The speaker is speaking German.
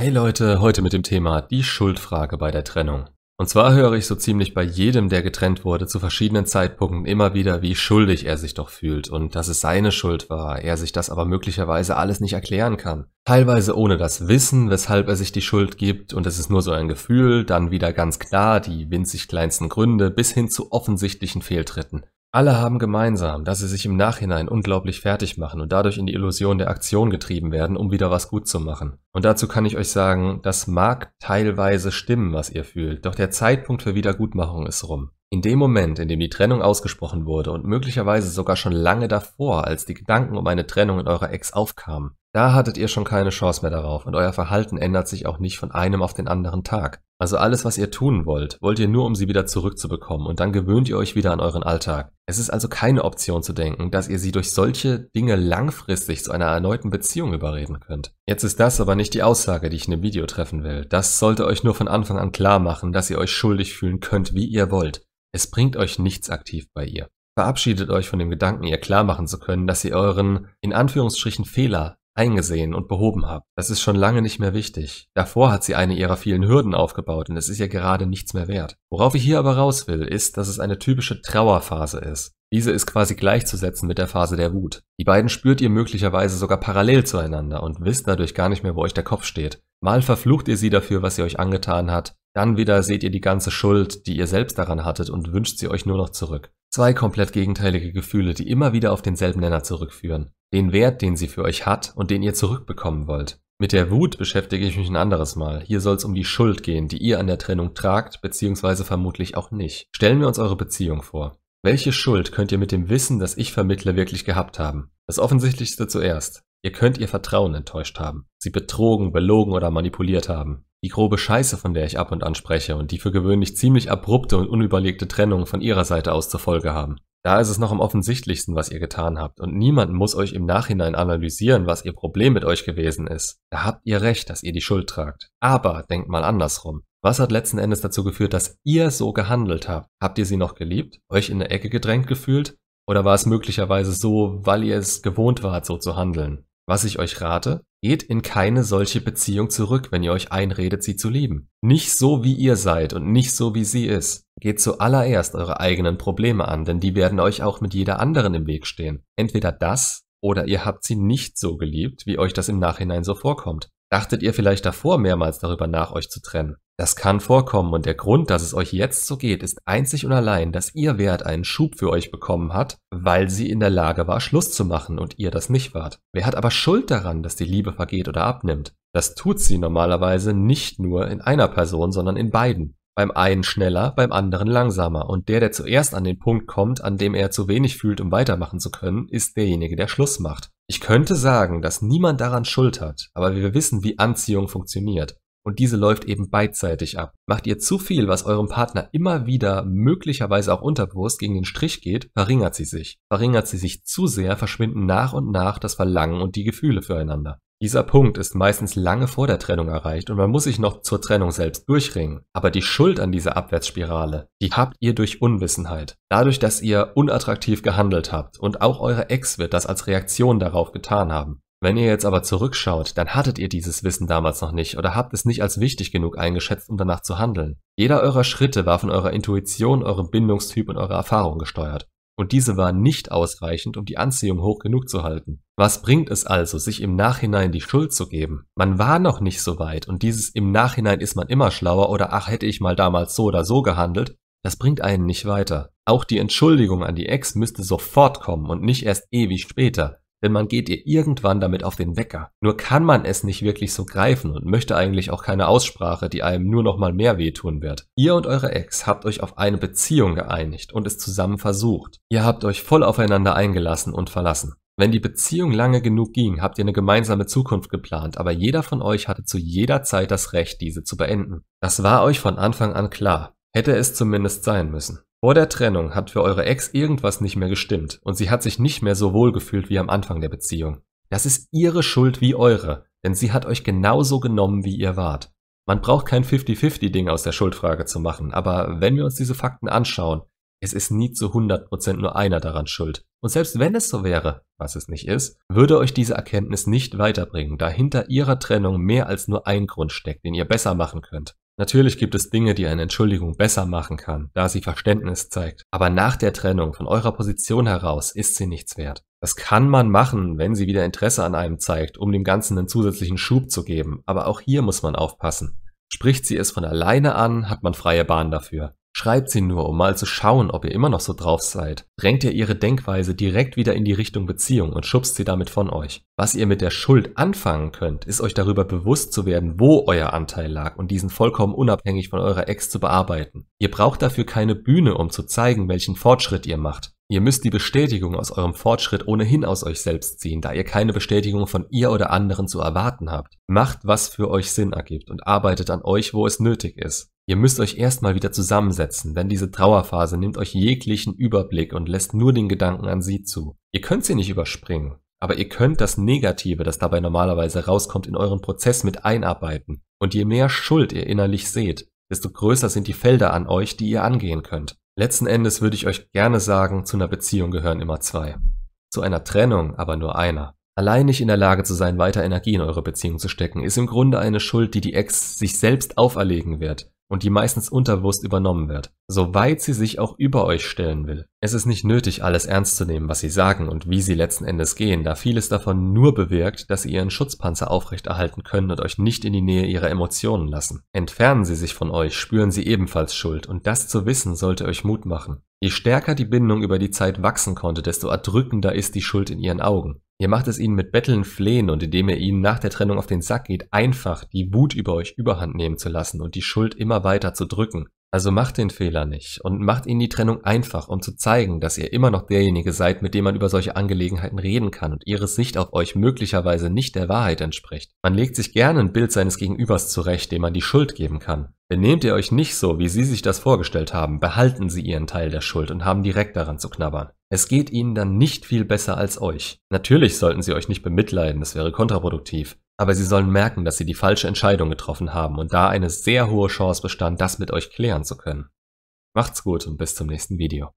Hey Leute, heute mit dem Thema die Schuldfrage bei der Trennung. Und zwar höre ich so ziemlich bei jedem, der getrennt wurde, zu verschiedenen Zeitpunkten immer wieder, wie schuldig er sich doch fühlt und dass es seine Schuld war, er sich das aber möglicherweise alles nicht erklären kann. Teilweise ohne das Wissen, weshalb er sich die Schuld gibt und es ist nur so ein Gefühl, dann wieder ganz klar die winzig kleinsten Gründe bis hin zu offensichtlichen Fehltritten. Alle haben gemeinsam, dass sie sich im Nachhinein unglaublich fertig machen und dadurch in die Illusion der Aktion getrieben werden, um wieder was gut zu machen. Und dazu kann ich euch sagen, das mag teilweise stimmen, was ihr fühlt, doch der Zeitpunkt für Wiedergutmachung ist rum. In dem Moment, in dem die Trennung ausgesprochen wurde und möglicherweise sogar schon lange davor, als die Gedanken um eine Trennung in eurer Ex aufkamen, da hattet ihr schon keine Chance mehr darauf und euer Verhalten ändert sich auch nicht von einem auf den anderen Tag. Also alles, was ihr tun wollt, wollt ihr nur, um sie wieder zurückzubekommen und dann gewöhnt ihr euch wieder an euren Alltag. Es ist also keine Option zu denken, dass ihr sie durch solche Dinge langfristig zu einer erneuten Beziehung überreden könnt. Jetzt ist das aber nicht die Aussage, die ich in dem Video treffen will. Das sollte euch nur von Anfang an klar machen, dass ihr euch schuldig fühlen könnt, wie ihr wollt. Es bringt euch nichts aktiv bei ihr. Verabschiedet euch von dem Gedanken, ihr klar machen zu können, dass ihr euren, in Anführungsstrichen, Fehler eingesehen und behoben habe. Das ist schon lange nicht mehr wichtig. Davor hat sie eine ihrer vielen Hürden aufgebaut und es ist ihr gerade nichts mehr wert. Worauf ich hier aber raus will, ist, dass es eine typische Trauerphase ist. Diese ist quasi gleichzusetzen mit der Phase der Wut. Die beiden spürt ihr möglicherweise sogar parallel zueinander und wisst dadurch gar nicht mehr, wo euch der Kopf steht. Mal verflucht ihr sie dafür, was sie euch angetan hat, dann wieder seht ihr die ganze Schuld, die ihr selbst daran hattet und wünscht sie euch nur noch zurück. Zwei komplett gegenteilige Gefühle, die immer wieder auf denselben Nenner zurückführen. Den Wert, den sie für euch hat und den ihr zurückbekommen wollt. Mit der Wut beschäftige ich mich ein anderes Mal. Hier soll es um die Schuld gehen, die ihr an der Trennung tragt, beziehungsweise vermutlich auch nicht. Stellen wir uns eure Beziehung vor. Welche Schuld könnt ihr mit dem Wissen, das ich vermittle, wirklich gehabt haben? Das Offensichtlichste zuerst. Ihr könnt ihr Vertrauen enttäuscht haben, sie betrogen, belogen oder manipuliert haben. Die grobe Scheiße, von der ich ab und an spreche und die für gewöhnlich ziemlich abrupte und unüberlegte Trennung von ihrer Seite aus zur Folge haben. Da ist es noch am offensichtlichsten, was ihr getan habt und niemand muss euch im Nachhinein analysieren, was ihr Problem mit euch gewesen ist. Da habt ihr recht, dass ihr die Schuld tragt. Aber denkt mal andersrum. Was hat letzten Endes dazu geführt, dass ihr so gehandelt habt? Habt ihr sie noch geliebt? Euch in der Ecke gedrängt gefühlt? Oder war es möglicherweise so, weil ihr es gewohnt wart, so zu handeln? Was ich euch rate, Geht in keine solche Beziehung zurück, wenn ihr euch einredet, sie zu lieben. Nicht so, wie ihr seid und nicht so, wie sie ist. Geht zuallererst eure eigenen Probleme an, denn die werden euch auch mit jeder anderen im Weg stehen. Entweder das oder ihr habt sie nicht so geliebt, wie euch das im Nachhinein so vorkommt. Dachtet ihr vielleicht davor mehrmals darüber nach, euch zu trennen? Das kann vorkommen und der Grund, dass es euch jetzt so geht, ist einzig und allein, dass ihr Wert einen Schub für euch bekommen hat, weil sie in der Lage war, Schluss zu machen und ihr das nicht wart. Wer hat aber Schuld daran, dass die Liebe vergeht oder abnimmt? Das tut sie normalerweise nicht nur in einer Person, sondern in beiden. Beim einen schneller, beim anderen langsamer. Und der, der zuerst an den Punkt kommt, an dem er zu wenig fühlt, um weitermachen zu können, ist derjenige, der Schluss macht. Ich könnte sagen, dass niemand daran Schuld hat, aber wir wissen, wie Anziehung funktioniert und diese läuft eben beidseitig ab. Macht ihr zu viel, was eurem Partner immer wieder möglicherweise auch unterbewusst gegen den Strich geht, verringert sie sich. Verringert sie sich zu sehr, verschwinden nach und nach das Verlangen und die Gefühle füreinander. Dieser Punkt ist meistens lange vor der Trennung erreicht und man muss sich noch zur Trennung selbst durchringen. Aber die Schuld an dieser Abwärtsspirale, die habt ihr durch Unwissenheit. Dadurch, dass ihr unattraktiv gehandelt habt und auch eure Ex wird das als Reaktion darauf getan haben. Wenn ihr jetzt aber zurückschaut, dann hattet ihr dieses Wissen damals noch nicht oder habt es nicht als wichtig genug eingeschätzt, um danach zu handeln. Jeder eurer Schritte war von eurer Intuition, eurem Bindungstyp und eurer Erfahrung gesteuert. Und diese war nicht ausreichend, um die Anziehung hoch genug zu halten. Was bringt es also, sich im Nachhinein die Schuld zu geben? Man war noch nicht so weit und dieses im Nachhinein ist man immer schlauer oder ach hätte ich mal damals so oder so gehandelt, das bringt einen nicht weiter. Auch die Entschuldigung an die Ex müsste sofort kommen und nicht erst ewig später denn man geht ihr irgendwann damit auf den Wecker. Nur kann man es nicht wirklich so greifen und möchte eigentlich auch keine Aussprache, die einem nur noch mal mehr wehtun wird. Ihr und eure Ex habt euch auf eine Beziehung geeinigt und es zusammen versucht. Ihr habt euch voll aufeinander eingelassen und verlassen. Wenn die Beziehung lange genug ging, habt ihr eine gemeinsame Zukunft geplant, aber jeder von euch hatte zu jeder Zeit das Recht, diese zu beenden. Das war euch von Anfang an klar, hätte es zumindest sein müssen. Vor der Trennung hat für eure Ex irgendwas nicht mehr gestimmt und sie hat sich nicht mehr so wohl gefühlt wie am Anfang der Beziehung. Das ist ihre Schuld wie eure, denn sie hat euch genauso genommen, wie ihr wart. Man braucht kein 50-50-Ding aus der Schuldfrage zu machen, aber wenn wir uns diese Fakten anschauen, es ist nie zu 100% nur einer daran schuld. Und selbst wenn es so wäre, was es nicht ist, würde euch diese Erkenntnis nicht weiterbringen, da hinter ihrer Trennung mehr als nur ein Grund steckt, den ihr besser machen könnt. Natürlich gibt es Dinge, die eine Entschuldigung besser machen kann, da sie Verständnis zeigt. Aber nach der Trennung von eurer Position heraus ist sie nichts wert. Das kann man machen, wenn sie wieder Interesse an einem zeigt, um dem Ganzen einen zusätzlichen Schub zu geben. Aber auch hier muss man aufpassen. Spricht sie es von alleine an, hat man freie Bahn dafür. Schreibt sie nur, um mal zu schauen, ob ihr immer noch so drauf seid. Drängt ihr ihre Denkweise direkt wieder in die Richtung Beziehung und schubst sie damit von euch. Was ihr mit der Schuld anfangen könnt, ist euch darüber bewusst zu werden, wo euer Anteil lag und diesen vollkommen unabhängig von eurer Ex zu bearbeiten. Ihr braucht dafür keine Bühne, um zu zeigen, welchen Fortschritt ihr macht. Ihr müsst die Bestätigung aus eurem Fortschritt ohnehin aus euch selbst ziehen, da ihr keine Bestätigung von ihr oder anderen zu erwarten habt. Macht, was für euch Sinn ergibt und arbeitet an euch, wo es nötig ist. Ihr müsst euch erstmal wieder zusammensetzen, denn diese Trauerphase nimmt euch jeglichen Überblick und lässt nur den Gedanken an sie zu. Ihr könnt sie nicht überspringen, aber ihr könnt das Negative, das dabei normalerweise rauskommt, in euren Prozess mit einarbeiten. Und je mehr Schuld ihr innerlich seht, desto größer sind die Felder an euch, die ihr angehen könnt. Letzten Endes würde ich euch gerne sagen, zu einer Beziehung gehören immer zwei. Zu einer Trennung aber nur einer. Allein nicht in der Lage zu sein, weiter Energie in eure Beziehung zu stecken, ist im Grunde eine Schuld, die die Ex sich selbst auferlegen wird und die meistens unterbewusst übernommen wird, soweit sie sich auch über euch stellen will. Es ist nicht nötig, alles ernst zu nehmen, was sie sagen und wie sie letzten Endes gehen, da vieles davon nur bewirkt, dass sie ihren Schutzpanzer aufrechterhalten können und euch nicht in die Nähe ihrer Emotionen lassen. Entfernen sie sich von euch, spüren sie ebenfalls Schuld und das zu wissen sollte euch Mut machen. Je stärker die Bindung über die Zeit wachsen konnte, desto erdrückender ist die Schuld in ihren Augen. Ihr macht es ihnen mit Betteln, Flehen und indem ihr ihnen nach der Trennung auf den Sack geht, einfach die Wut über euch überhand nehmen zu lassen und die Schuld immer weiter zu drücken. Also macht den Fehler nicht und macht ihnen die Trennung einfach, um zu zeigen, dass ihr immer noch derjenige seid, mit dem man über solche Angelegenheiten reden kann und ihre Sicht auf euch möglicherweise nicht der Wahrheit entspricht. Man legt sich gerne ein Bild seines Gegenübers zurecht, dem man die Schuld geben kann. Benehmt ihr euch nicht so, wie sie sich das vorgestellt haben, behalten sie ihren Teil der Schuld und haben direkt daran zu knabbern. Es geht ihnen dann nicht viel besser als euch. Natürlich sollten sie euch nicht bemitleiden, das wäre kontraproduktiv. Aber sie sollen merken, dass sie die falsche Entscheidung getroffen haben und da eine sehr hohe Chance bestand, das mit euch klären zu können. Macht's gut und bis zum nächsten Video.